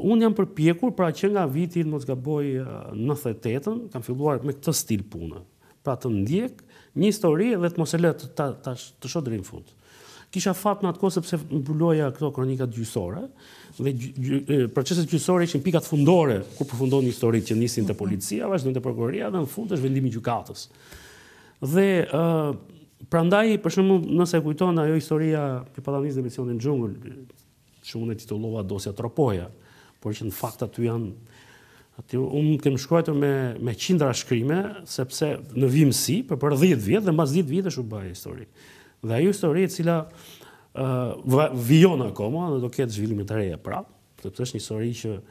Unë jam përpjekur, pra që nga vitin, mos ga boj, 98-ën, kam filluar me këtë stil punë. Pra të ndjek një histori dhe të mos e letë të, të, të shodrin fund. Kisha fat në atë sepse më bulloja këto kronikat gjysore, dhe proceset gjysore ishin pikat fundore, ku përfundon një histori që njësin të mhm. policia, vazhdojnë të prokuroria, dhe në fund është vendimi gjukatës. Dhe pra prandaj, për shumë nëse kujtonë ajo historia për palanis dhe misionin gjungën, që unë e titullova dosja tropoja, por që në fakt aty janë aty un kem shkruar me me qindra shkrime sepse në vimsi për për 10 vjet dhe mbas 10 vjetësh u bë histori. Dhe ajo histori e cila uh, vijon akoma dhe do ketë zhvillime të reja prap, sepse është një histori që uh,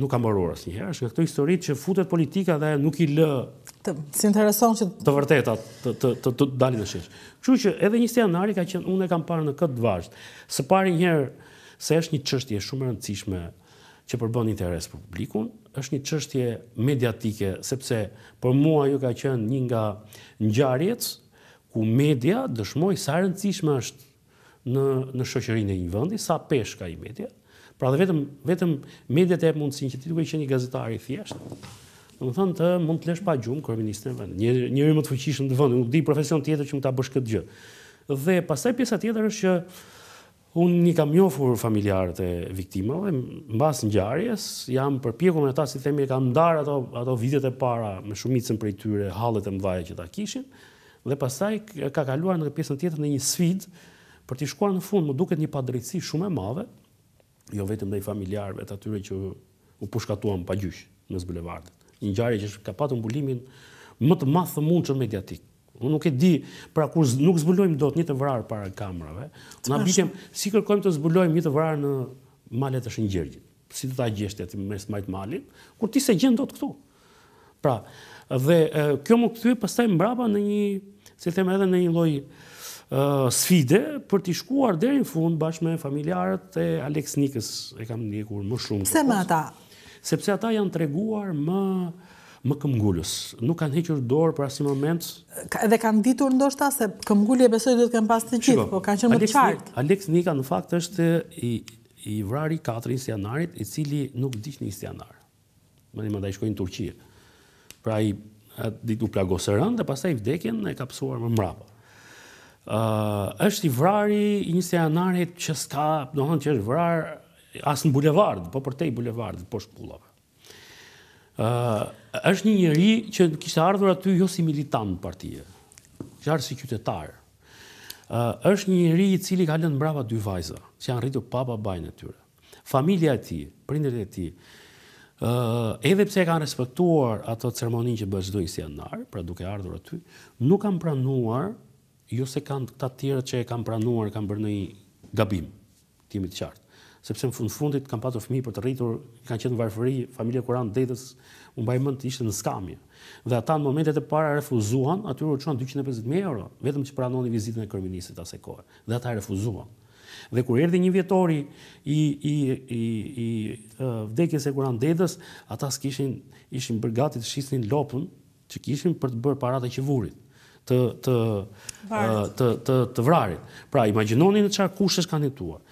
nuk ka mbaruar asnjëherë, është nga këto histori që futet politika dhe nuk i lë të si intereson që të vërteta të të të, të dalin në shish. Kështu që edhe një janari ka qenë unë e kam parë në këtë vazh. Së pari një herë se është një çështje shumë e rëndësishme që përbën interes publikun, është një qështje mediatike, sepse për mua ju ka qenë një nga njarjec, ku media dëshmoj sa rëndësishme është në, në shoqërin e një vëndi, sa pesh ka i media. Pra dhe vetëm, vetëm media të e mundësin që ti duke që një gazetari thjeshtë, në më thënë të mund të lesh pa gjumë kërë ministrën vëndi. Një, njëri më të fëqishën të vëndë, nuk di profesion tjetër që më ta bësh këtë gjë. Dhe pasaj pjesa tjetër është që Unë një kam njofur familjarët e viktimave, në basë në gjarjes, jam përpjekur me ta si themi e kam ndarë ato, ato vitet e para me shumicën për i tyre halet e mdhaje që ta kishin, dhe pasaj ka kaluar në pjesën tjetër në një sfid për t'i shkuar në fund, më duket një padrejtësi shumë e madhe, jo vetëm dhe i familjarëve të atyre që u pushkatuam pa gjyshë në zbulevardet. Një gjarje që ka patë mbulimin më të mathë mund që mediatik. Unë nuk e di, pra kur nuk zbulojmë do të një të vrarë para kamrave, në abitim, si kërkojmë të zbulojmë një të vrarë në malet të gjergjit, si të ta gjeshtë atë mes majtë malin, kur ti se gjendë do të këtu. Pra, dhe kjo më këthy, pastaj mbraba në një, si them edhe në një loj, sfide për të shkuar deri në fund bashkë me familjarët e Alex Nikës e kam ndjekur më shumë. Pse më ata? Sepse ata janë treguar më më këmgullës. Nuk kanë hequr dorë për asim moment. Edhe kanë ditur ndoshta se këmgullje besoj duhet kanë pas të gjithë, po kanë qenë më të qartë. Alex Nika në fakt është i, i vrari 4 i janarit, i cili nuk dishtë një janar. Më një më i shkojnë Turqie. Pra i ditu plagosë rëndë, dhe pasaj i vdekjen e kapsuar më mrapa. Êshtë është i vrari i një janarit që s'ka, do që është vrar, asë në bulevard, po për te i bulevard, po është një njëri që kishtë ardhur aty jo si militant partije, që arë si qytetarë. është një njëri i cili ka lënë mbrava dy vajza, që janë rritur papa bajnë e tyre. Familia e ti, prindrit e ti, edhe pse e kanë respektuar ato ceremonin që bëzdo i si janar, pra duke ardhur aty, nuk kanë pranuar, ju jo se kanë këta tjere që e kanë pranuar, kanë bërë një gabim, timit qartë sepse në fund fundit kam patur fëmijë për të rritur, kanë qenë varfëri, familja kuran detës, u mbaj mend të ishte në skamje. Dhe ata në momentet e para refuzuan, aty u çon 250 mijë euro, vetëm që pranoni vizitën e kryeministit asaj kohe. Dhe ata refuzuan. Dhe kur erdhi një vjetori i i i i uh, vdekjes së kuran detës, ata s'kishin ishin bërë gati të shisnin lopën që kishin për të bërë paratë të qevurit të të të të vrarit. Pra imagjinoni në çfarë kushtesh kanë jetuar.